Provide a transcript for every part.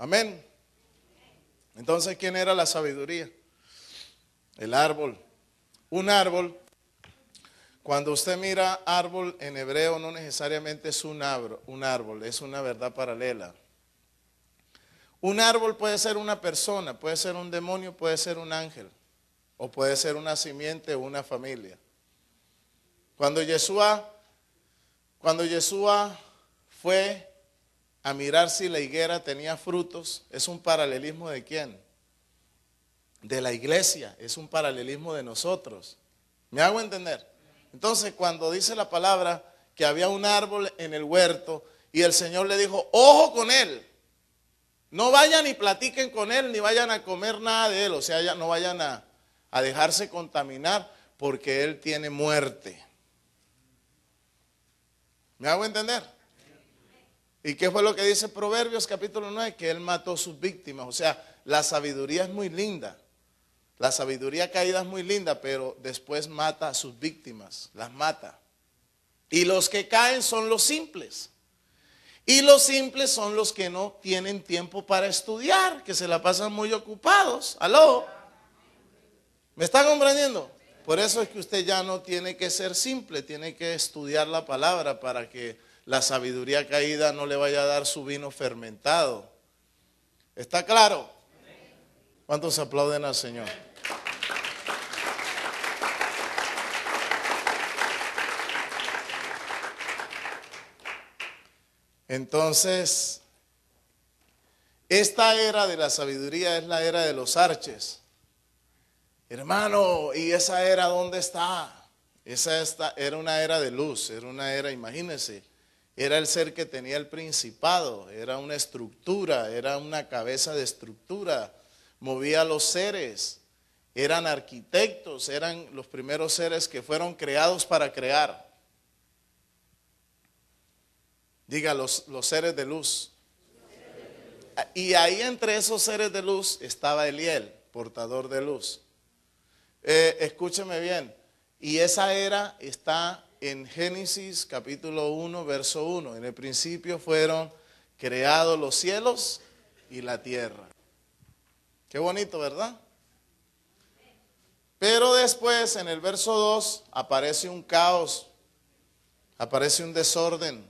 Amén. Entonces, ¿quién era la sabiduría? El árbol. Un árbol, cuando usted mira árbol en hebreo, no necesariamente es un árbol, un árbol es una verdad paralela. Un árbol puede ser una persona, puede ser un demonio, puede ser un ángel, o puede ser una simiente o una familia. Cuando Yeshua, cuando Yeshua fue a mirar si la higuera tenía frutos, es un paralelismo de quién? De la iglesia, es un paralelismo de nosotros. ¿Me hago entender? Entonces, cuando dice la palabra que había un árbol en el huerto y el Señor le dijo, ojo con él, no vayan y platiquen con él, ni vayan a comer nada de él, o sea, ya no vayan a, a dejarse contaminar porque él tiene muerte. ¿Me hago entender? ¿Y qué fue lo que dice Proverbios capítulo 9? Que él mató sus víctimas. O sea, la sabiduría es muy linda. La sabiduría caída es muy linda, pero después mata a sus víctimas, las mata. Y los que caen son los simples. Y los simples son los que no tienen tiempo para estudiar, que se la pasan muy ocupados. ¿Aló? ¿Me están comprendiendo? Por eso es que usted ya no tiene que ser simple, tiene que estudiar la palabra para que la sabiduría caída no le vaya a dar su vino fermentado. ¿Está claro? ¿Cuántos aplauden al Señor? Entonces, esta era de la sabiduría es la era de los arches. Hermano, ¿y esa era dónde está? Esa era una era de luz, era una era, imagínense, era el ser que tenía el principado, era una estructura, era una cabeza de estructura, movía los seres, eran arquitectos, eran los primeros seres que fueron creados para crear. Diga, los, seres de luz. Y ahí entre esos seres de luz estaba Eliel, portador de luz. Eh, escúcheme bien, y esa era está en Génesis capítulo 1, verso 1. En el principio fueron creados los cielos y la tierra. Qué bonito, ¿verdad? Pero después, en el verso 2, aparece un caos, aparece un desorden,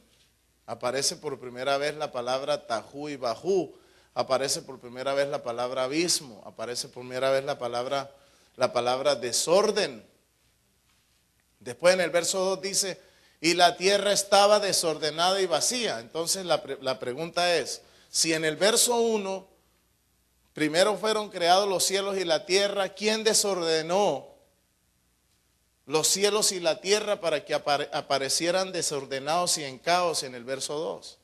aparece por primera vez la palabra tajú y bajú, aparece por primera vez la palabra abismo, aparece por primera vez la palabra, la palabra desorden. Después en el verso 2 dice, y la tierra estaba desordenada y vacía. Entonces la, pregunta es, si en el verso 1 primero fueron creados los cielos y la tierra, ¿quién desordenó los cielos y la tierra para que aparecieran desordenados y en caos en el verso 2?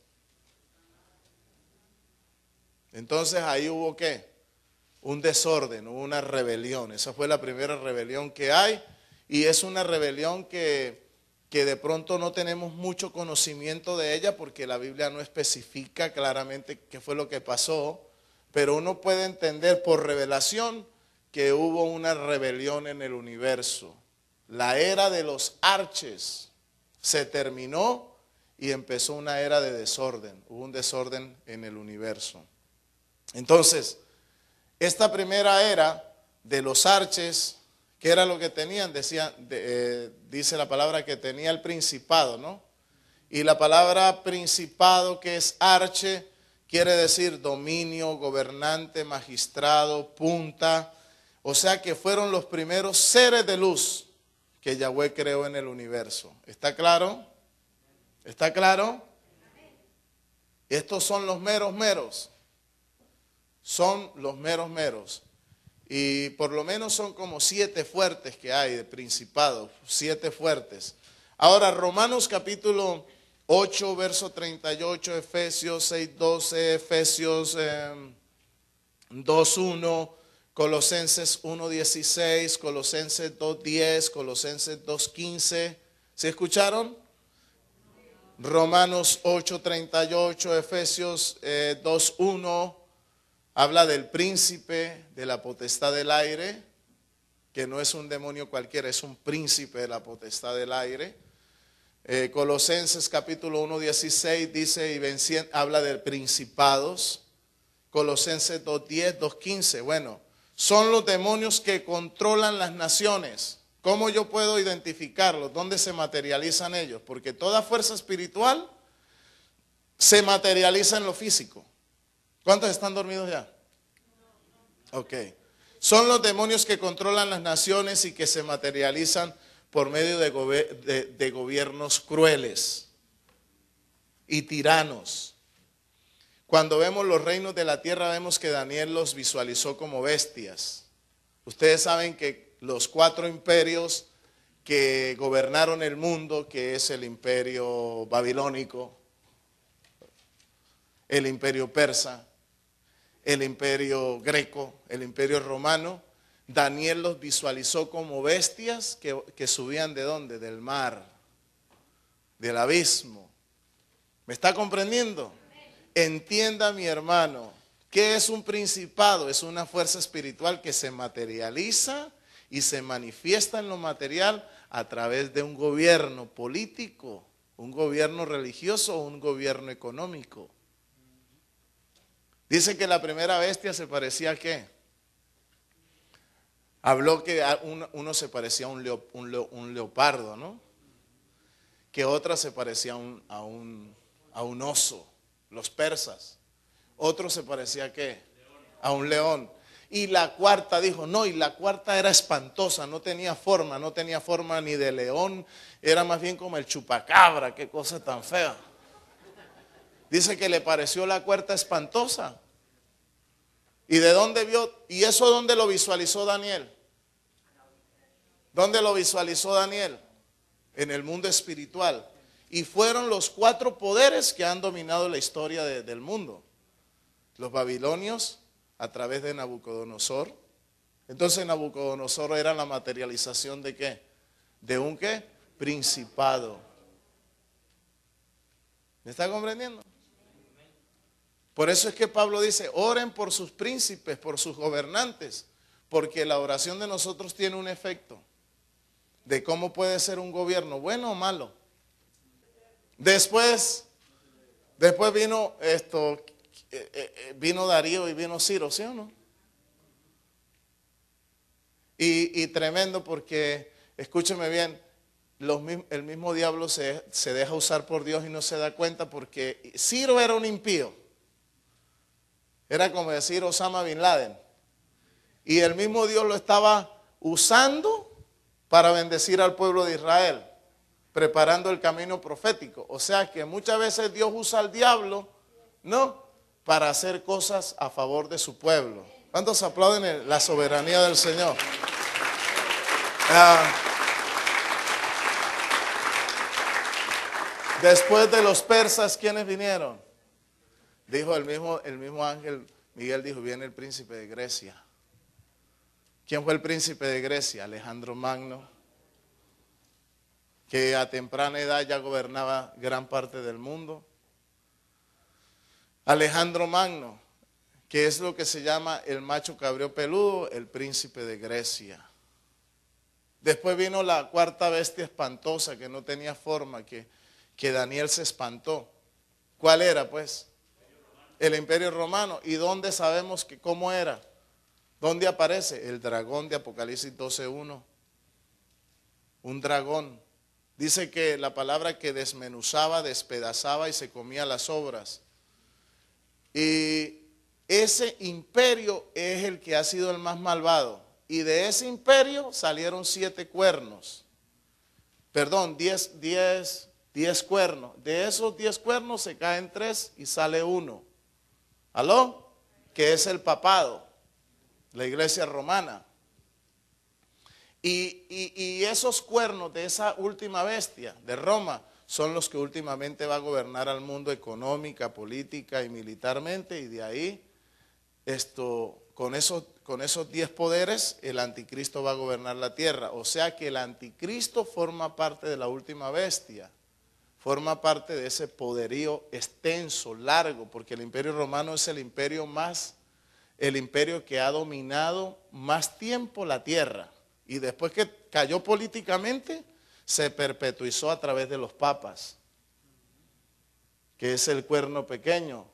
Entonces ahí hubo qué? Un desorden, hubo una rebelión. Esa fue la primera rebelión que hay y es una rebelión que, que de pronto no tenemos mucho conocimiento de ella porque la Biblia no especifica claramente qué fue lo que pasó, pero uno puede entender por revelación que hubo una rebelión en el universo. La era de los arches se terminó y empezó una era de desorden, hubo un desorden en el universo. Entonces, esta primera era de los arches ¿Qué era lo que tenían? Decía, eh, dice la palabra que tenía el principado, ¿no? Y la palabra principado, que es arche, quiere decir dominio, gobernante, magistrado, punta. O sea que fueron los primeros seres de luz que Yahweh creó en el universo. ¿Está claro? ¿Está claro? Estos son los meros meros. Son los meros meros. Y por lo menos son como siete fuertes que hay de principados siete fuertes. Ahora, Romanos capítulo 8, verso 38, Efesios 6, 12, Efesios 2, em, 1, Colosenses 1, 16, Colosenses 2, 10, Colosenses 2, 15. ¿Se escucharon? Romanos 8, 38, Efesios 2, eh, 1. Habla del príncipe de la potestad del aire, que no es un demonio cualquiera, es un príncipe de la potestad del aire. Eh, Colosenses capítulo 1, 16 dice y habla de principados. Colosenses 2, 10, 2, 15. Bueno, son los demonios que controlan las naciones. ¿Cómo yo puedo identificarlos? ¿Dónde se materializan ellos? Porque toda fuerza espiritual se materializa en lo físico. ¿Cuántos están dormidos ya? Ok. Son los demonios que controlan las naciones y que se materializan por medio de, de gobiernos crueles y tiranos. Cuando vemos los reinos de la tierra, vemos que Daniel los visualizó como bestias. Ustedes saben que los cuatro imperios que gobernaron el mundo, que es el imperio babilónico, el imperio persa, el imperio greco, el imperio romano. Daniel los visualizó como bestias que, subían de dónde? Del mar, del abismo. ¿Me está comprendiendo? Entienda mi hermano, ¿qué es un principado? Es una fuerza espiritual que se materializa y se manifiesta en lo material a través de un gobierno político, un gobierno religioso o un gobierno económico. Dice que la primera bestia se parecía a qué? Habló que uno se parecía a un, leopardo, ¿no? Que otra se parecía a un, a un oso, los persas. Otro se parecía a qué? A un león. Y la cuarta dijo, no, y la cuarta era espantosa, no tenía forma, no tenía forma ni de león, era más bien como el chupacabra, qué cosa tan fea. Dice que le pareció la cuerda espantosa. ¿Y de dónde vio? ¿Y eso dónde lo visualizó Daniel? ¿Dónde lo visualizó Daniel? En el mundo espiritual. Y fueron los cuatro poderes que han dominado la historia del mundo. Los babilonios a través de Nabucodonosor. Entonces Nabucodonosor era la materialización de qué? De un qué? Principado. ¿Me está comprendiendo? Por eso es que Pablo dice, oren por sus príncipes, por sus gobernantes, porque la oración de nosotros tiene un efecto de cómo puede ser un gobierno, bueno o malo. Después, después vino esto, eh, eh, eh, vino Darío y vino Ciro, ¿sí o no? Y, tremendo porque, escúcheme bien, el mismo diablo se, se deja usar por Dios y no se da cuenta porque Ciro era un impío. Era como decir Osama Bin Laden. Y el mismo Dios lo estaba usando para bendecir al pueblo de Israel, preparando el camino profético. O sea que muchas veces Dios usa al diablo, ¿no? Para hacer cosas a favor de su pueblo. ¿Cuántos aplauden la soberanía del Señor? Ah. después de los persas, ¿quiénes vinieron? Dijo el mismo, el ángel, Miguel dijo, viene el príncipe de Grecia. ¿Quién fue el príncipe de Grecia? Alejandro Magno, que a temprana edad ya gobernaba gran parte del mundo. Alejandro Magno, que es lo que se llama el macho cabrío peludo, el príncipe de Grecia. Después vino la cuarta bestia espantosa que no tenía forma, que, que Daniel se espantó. ¿Cuál era pues? el imperio romano. ¿Y dónde sabemos que cómo era? ¿Dónde aparece? El dragón de Apocalipsis 12.1. Un dragón. Dice que la palabra que desmenuzaba, despedazaba y se comía las obras. Y ese imperio es el que ha sido el más malvado. Y de ese imperio salieron siete cuernos. Perdón, diez, diez, diez cuernos. De esos diez cuernos se caen tres y sale uno. ¿Aló? Que es el papado, la iglesia romana. Y, esos cuernos de esa última bestia, de Roma, son los que últimamente va a gobernar al mundo económica, política y militarmente, y de ahí esto, con esos, con esos diez poderes, el anticristo va a gobernar la tierra. O sea que el anticristo forma parte de la última bestia forma parte de ese poderío extenso, largo, porque el imperio romano es el imperio más, el imperio que ha dominado más tiempo la tierra. Y después que cayó políticamente, se perpetuizó a través de los papas, que es el cuerno pequeño,